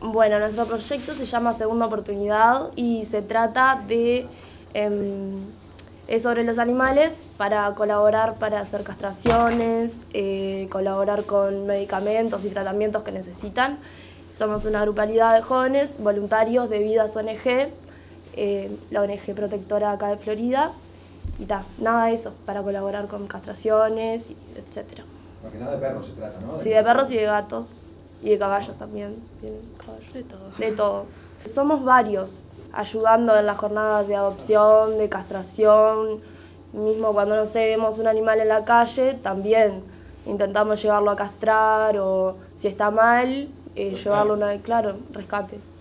Bueno, nuestro proyecto se llama Segunda Oportunidad y se trata de... Em, es sobre los animales para colaborar para hacer castraciones, eh, colaborar con medicamentos y tratamientos que necesitan. Somos una grupalidad de jóvenes voluntarios de Vidas ONG, eh, la ONG protectora acá de Florida. Y ta, nada de eso, para colaborar con castraciones, etc. Porque nada de perros se trata, ¿no? Sí, de perros y de gatos. Y de caballos también, De todo. Somos varios, ayudando en las jornadas de adopción, de castración, mismo cuando, no sé, vemos un animal en la calle, también intentamos llevarlo a castrar o si está mal, eh, llevarlo a una, claro, rescate.